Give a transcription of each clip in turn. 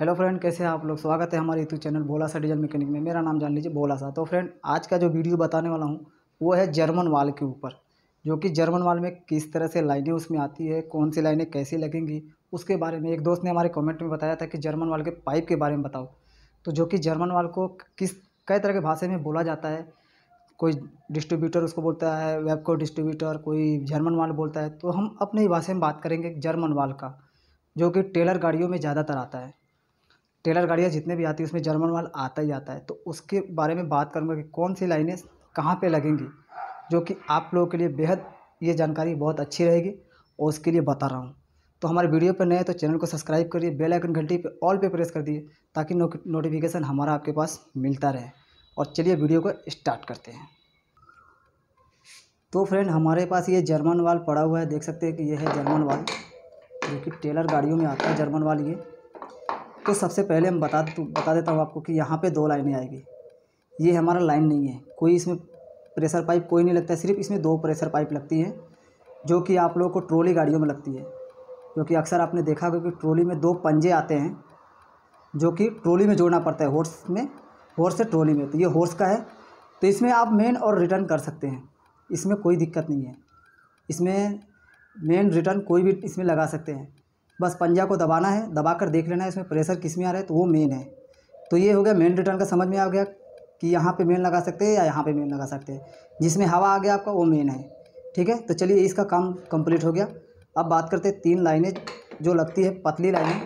hello friend कैसे हैं आप लोग स्वागत है हमारे यूट्यूब चैनल बोला सा डीजल मैकेनिक में मेरा नाम जान लीजिए बोला सा तो फ्रेंड आज का जो वीडियो बताने वाला हूँ वो है जर्मन वाल के ऊपर जो कि जर्मन वाल में किस तरह से लाइनें उसमें आती है कौन सी लाइनें कैसी लगेंगी उसके बारे में एक दोस्त ने हमारे कॉमेंट में बताया था कि जर्मन वाल के पाइप के बारे में बताओ तो जो कि जर्मन वाल को किस कई तरह के भाषा में बोला जाता है कोई डिस्ट्रीब्यूटर उसको बोलता है वेबको डिस्ट्रीब्यूटर कोई जर्मन वाल बोलता है तो हम अपनी भाषा में बात करेंगे जर्मन वाल का जो कि टेलर गाड़ियों में ज़्यादातर आता है टेलर गाड़ियाँ जितने भी आती है उसमें जर्मन माल आता ही आता है तो उसके बारे में बात करूँगा कि कौन सी लाइनें कहाँ पे लगेंगी जो कि आप लोगों के लिए बेहद ये जानकारी बहुत अच्छी रहेगी और उसके लिए बता रहा हूँ तो हमारे वीडियो पर नए तो चैनल को सब्सक्राइब करिए बेल आइकन घंटी पे ऑल पे प्रेस कर दिए ताकि नोटिफिकेशन हमारा आपके पास मिलता रहे और चलिए वीडियो को स्टार्ट करते हैं तो फ्रेंड हमारे पास ये जर्मन वाल पड़ा हुआ है देख सकते हैं कि ये है जर्मन वाल जो कि टेलर गाड़ियों में आता है जर्मन वाल ये तो सबसे पहले हम बता बता देता हूँ आपको कि यहाँ पे दो लाइनें आएगी ये हमारा लाइन नहीं है कोई इसमें प्रेशर पाइप कोई नहीं लगता है सिर्फ इसमें दो प्रेशर पाइप लगती है जो कि आप लोगों को ट्रोली गाड़ियों में लगती है क्योंकि अक्सर आपने देखा होगा कि ट्रोली में दो पंजे आते हैं जो कि ट्रोली में जोड़ना पड़ता है हॉर्स में हॉर्स से ट्रोली में तो ये हॉर्स का है तो इसमें आप मेन और रिटर्न कर सकते हैं इसमें कोई दिक्कत नहीं है इसमें मेन रिटर्न कोई भी इसमें लगा सकते हैं बस पंजा को दबाना है दबा कर देख लेना है इसमें प्रेशर किस में आ रहा है तो वो मेन है तो ये हो गया मेन रिटर्न का समझ में आ गया कि यहाँ पे मेन लगा सकते हैं या यहाँ पे मेन लगा सकते हैं जिसमें हवा आ गया आपका वो मेन है ठीक है तो चलिए इसका काम कम्प्लीट हो गया अब बात करते हैं तीन लाइनें जो लगती है पतली लाइनें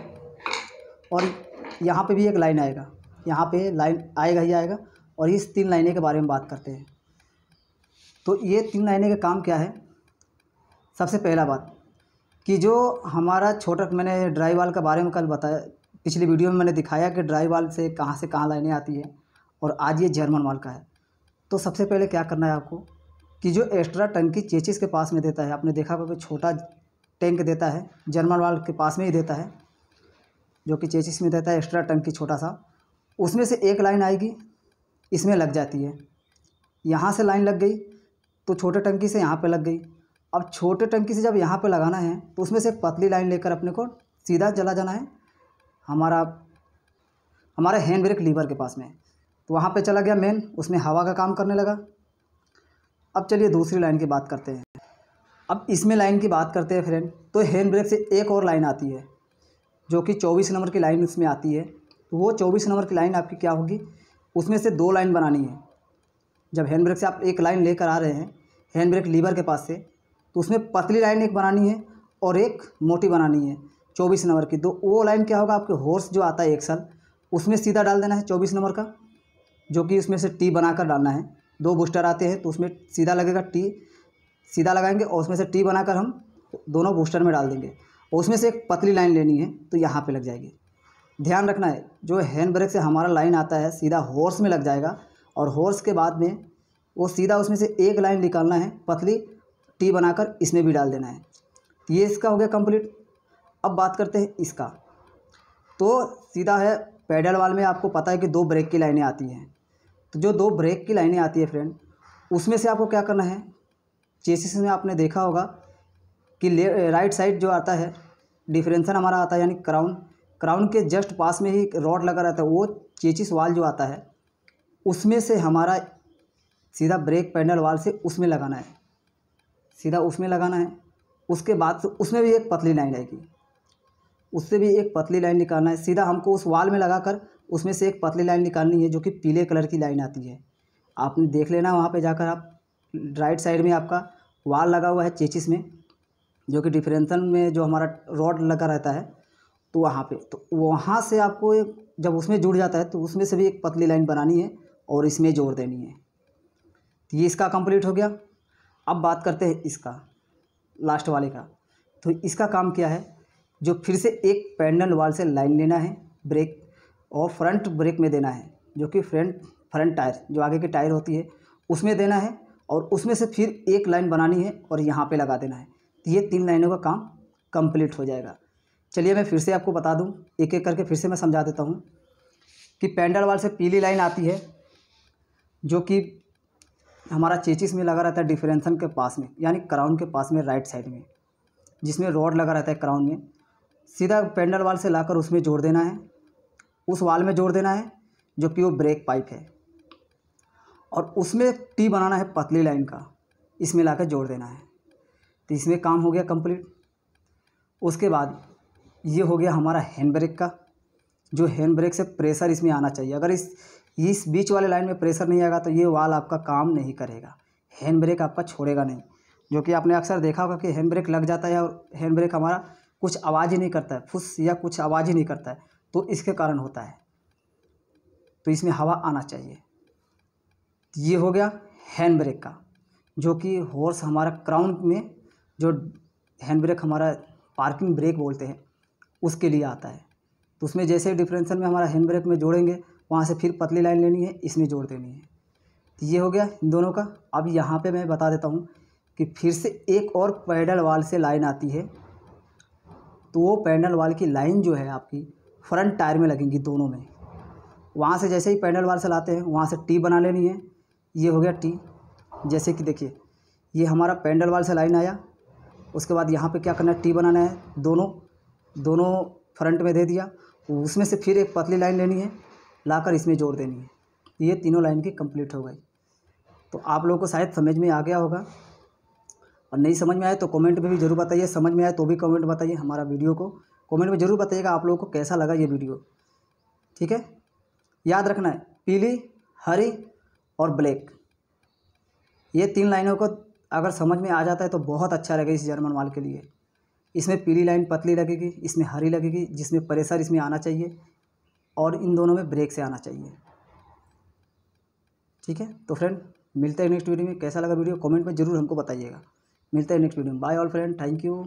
और यहाँ पर भी एक लाइन आएगा यहाँ पर लाइन आएगा ही आएगा और इस तीन लाइनें के बारे में बात करते हैं तो ये तीन लाइनें का काम क्या है सबसे पहला बात कि जो हमारा छोटा मैंने ड्राई वाल के बारे में कल बताया पिछली वीडियो में मैंने दिखाया कि ड्राई वाल से कहाँ से कहाँ लाइनें आती है और आज ये जर्मन वाल का है तो सबसे पहले क्या करना है आपको कि जो एक्स्ट्रा टंकी चेचिस के पास में देता है आपने देखा होगा छोटा टैंक देता है जर्मन वाल के पास में ही देता है जो कि चेचिस में देता है एक्स्ट्रा टंकी छोटा सा उसमें से एक लाइन आएगी इसमें लग जाती है यहाँ से लाइन लग गई तो छोटे टंकी से यहाँ पर लग गई अब छोटे टंकी से जब यहाँ पे लगाना है तो उसमें से एक पतली लाइन लेकर अपने को सीधा चला जाना है हमारा हमारा हैंड ब्रेक लीवर के पास में तो वहाँ पे चला गया मेन उसमें हवा का काम करने लगा अब चलिए दूसरी लाइन की बात करते हैं अब इसमें लाइन की बात करते हैं फ्रेंड तो हैंड ब्रेक से एक और लाइन आती है जो कि चौबीस नंबर की लाइन उसमें आती है तो वो चौबीस नंबर की लाइन आपकी क्या होगी उसमें से दो लाइन बनानी है जब हैंड ब्रेक से आप एक लाइन लेकर आ रहे हैं हैंड ब्रेक लीवर के पास से तो उसमें पतली लाइन एक बनानी है और एक मोटी बनानी है चौबीस नंबर की तो वो लाइन क्या होगा आपके हॉर्स जो आता है एक साल उसमें सीधा डाल देना है चौबीस नंबर का जो कि उसमें से टी बनाकर डालना है दो बूस्टर आते हैं तो उसमें सीधा लगेगा टी सीधा लगाएंगे और उसमें से टी बनाकर हम दोनों बूस्टर में डाल देंगे और उसमें से एक पतली लाइन लेनी है तो यहाँ पे लग जाएगी ध्यान रखना है जो हैंड ब्रेक से हमारा लाइन आता है सीधा हॉर्स में लग जाएगा और हॉर्स के बाद में वो सीधा उसमें से एक लाइन निकालना है पतली टी बनाकर इसमें भी डाल देना है ये इसका हो गया कंप्लीट अब बात करते हैं इसका तो सीधा है पैडल वाल में आपको पता है कि दो ब्रेक की लाइनें आती हैं तो जो दो ब्रेक की लाइनें आती है फ्रेंड उसमें से आपको क्या करना है चेसिस में आपने देखा होगा कि ले राइट साइड जो आता है डिफरेंसन हमारा आता है यानी क्राउन क्राउन के जस्ट पास में ही रॉड लगा रहता है वो चेचिस वाल जो आता है उसमें से हमारा सीधा ब्रेक पैनल वाल से उसमें लगाना है सीधा उसमें लगाना है उसके बाद से उसमें भी एक पतली लाइन आएगी उससे भी एक पतली लाइन निकालना है सीधा हमको उस वाल में लगाकर उसमें से एक पतली लाइन निकालनी है जो कि पीले कलर की लाइन आती है आपने देख लेना वहाँ पे जाकर आप राइट साइड में आपका वाल लगा हुआ है चेचिस में जो कि डिफरेंसन में जो हमारा रॉड लगा रहता है तो वहाँ पे तो वहाँ से आपको एक जब उसमें जुड़ जाता है तो उसमें से भी एक पतली लाइन बनानी है और इसमें जोड़ देनी है तो ये इसका कंप्लीट हो गया अब बात करते हैं इसका लास्ट वाले का तो इसका काम क्या है जो फिर से एक पैंडल वाल से लाइन लेना है ब्रेक और फ्रंट ब्रेक में देना है जो कि फ्रंट फ्रंट टायर जो आगे की टायर होती है उसमें देना है और उसमें से फिर एक लाइन बनानी है और यहाँ पे लगा देना है तो ये तीन लाइनों का काम कंप्लीट हो जाएगा चलिए मैं फिर से आपको बता दूँ एक एक करके फिर से मैं समझा देता हूँ कि पैंडल वाल से पीली लाइन आती है जो कि हमारा चेचिस में लगा रहता है डिफरेंसन के पास में यानी क्राउन के पास में राइट साइड में जिसमें रॉड लगा रहता है क्राउन में सीधा पेंडल वाल से लाकर उसमें जोड़ देना है उस वाल में जोड़ देना है जो कि वो ब्रेक पाइप है और उसमें टी बनाना है पतली लाइन का इसमें ला जोड़ देना है तो इसमें काम हो गया कम्प्लीट उसके बाद ये हो गया हमारा हैंड ब्रेक का जो हैंड ब्रेक से प्रेशर इसमें आना चाहिए अगर इस इस बीच वाले लाइन में प्रेशर नहीं आएगा तो ये वाल आपका काम नहीं करेगा हैंड ब्रेक आपका छोड़ेगा नहीं जो कि आपने अक्सर देखा होगा कि हैंड ब्रेक लग जाता है और हैंड ब्रेक हमारा कुछ आवाज़ ही नहीं करता है फुस या कुछ आवाज़ ही नहीं करता है तो इसके कारण होता है तो इसमें हवा आना चाहिए ये हो गया हैंड ब्रेक का जो कि हॉर्स हमारा क्राउन में जो हैंड ब्रेक हमारा पार्किंग ब्रेक बोलते हैं उसके लिए आता है तो उसमें जैसे डिफरेंशियल में हमारा हैंड ब्रेक में जोड़ेंगे वहाँ से फिर पतली लाइन लेनी है इसमें जोड़ देनी है तो ये हो गया इन दोनों का अब यहाँ पे मैं बता देता हूँ कि फिर से एक और पैडल वाल से लाइन आती है तो वो पैडल वाल की लाइन जो है आपकी फ्रंट टायर में लगेंगी दोनों में वहाँ से जैसे ही पैडल वाल से लाते हैं वहाँ से टी बना लेनी है ये हो गया टी जैसे कि देखिए ये हमारा पैंडल वाल से लाइन आया उसके बाद यहाँ पर क्या करना है टी बनाना है दोनों दोनों फ्रंट में दे दिया उसमें से फिर एक पतली लाइन लेनी है लाकर इसमें जोड़ देनी है ये तीनों लाइन की कंप्लीट हो गई तो आप लोगों को शायद समझ में आ गया होगा और नहीं समझ में आए तो कमेंट में भी जरूर बताइए समझ में आए तो भी कमेंट बताइए हमारा वीडियो को कमेंट में जरूर बताइएगा आप लोगों को कैसा लगा ये वीडियो ठीक है याद रखना है पीली हरी और ब्लैक ये तीन लाइनों को अगर समझ में आ जाता है तो बहुत अच्छा लगेगा इस जर्मन वाल के लिए इसमें पीली लाइन पतली लगेगी इसमें हरी लगेगी जिसमें प्रेशर इसमें आना चाहिए और इन दोनों में ब्रेक से आना चाहिए ठीक है तो फ्रेंड मिलते हैं नेक्स्ट वीडियो में कैसा लगा वीडियो कमेंट में ज़रूर हमको बताइएगा मिलते हैं नेक्स्ट वीडियो में bye all friend thank you